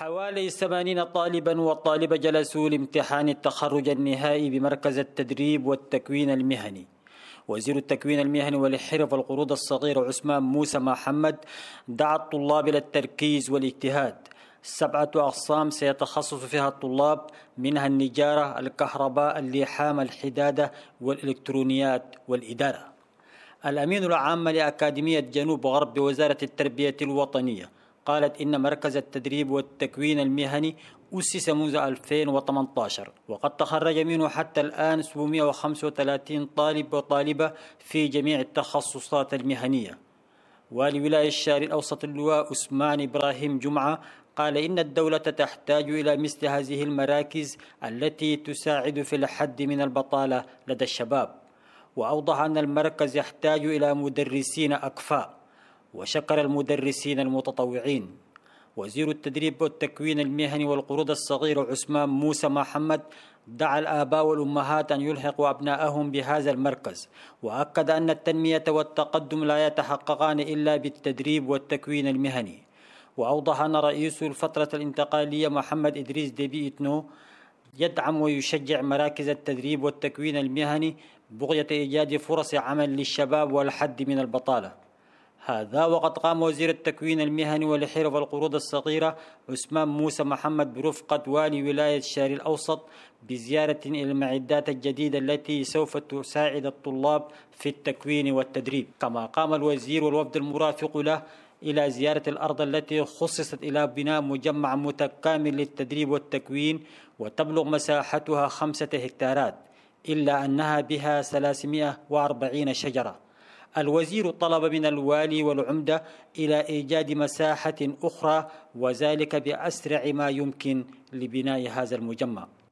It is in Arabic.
حوالي 80 طالبا وطالبة جلسوا لامتحان التخرج النهائي بمركز التدريب والتكوين المهني وزير التكوين المهني والحرف القروض الصغير عثمان موسى محمد دعا الطلاب إلى التركيز والاجتهاد سبعة أقسام سيتخصص فيها الطلاب منها النجارة الكهرباء اللحام الحدادة والإلكترونيات والإدارة الأمين العام لأكاديمية جنوب غرب بوزارة التربية الوطنية قالت إن مركز التدريب والتكوين المهني أسس منذ 2018 وقد تخرج منه حتى الآن 735 طالب وطالبة في جميع التخصصات المهنية ولولاية الشارع الأوسط اللواء أسمان إبراهيم جمعة قال إن الدولة تحتاج إلى مثل هذه المراكز التي تساعد في الحد من البطالة لدى الشباب وأوضح أن المركز يحتاج إلى مدرسين أكفاء وشكر المدرسين المتطوعين وزير التدريب والتكوين المهني والقروض الصغير عثمان موسى محمد دعا الآباء والأمهات أن يلحقوا أبناءهم بهذا المركز وأكد أن التنمية والتقدم لا يتحققان إلا بالتدريب والتكوين المهني وأوضح أن رئيس الفترة الانتقالية محمد إدريس ديبي إتنو يدعم ويشجع مراكز التدريب والتكوين المهني بغية إيجاد فرص عمل للشباب والحد من البطالة هذا وقد قام وزير التكوين المهني والحرف والقروض الصغيرة عثمان موسى محمد برفقة والي ولاية الشاري الأوسط بزيارة إلى المعدات الجديدة التي سوف تساعد الطلاب في التكوين والتدريب كما قام الوزير والوفد المرافق له إلى زيارة الأرض التي خصصت إلى بناء مجمع متكامل للتدريب والتكوين وتبلغ مساحتها خمسة هكتارات إلا أنها بها 340 شجرة الوزير طلب من الوالي والعمدة إلى إيجاد مساحة أخرى وذلك بأسرع ما يمكن لبناء هذا المجمع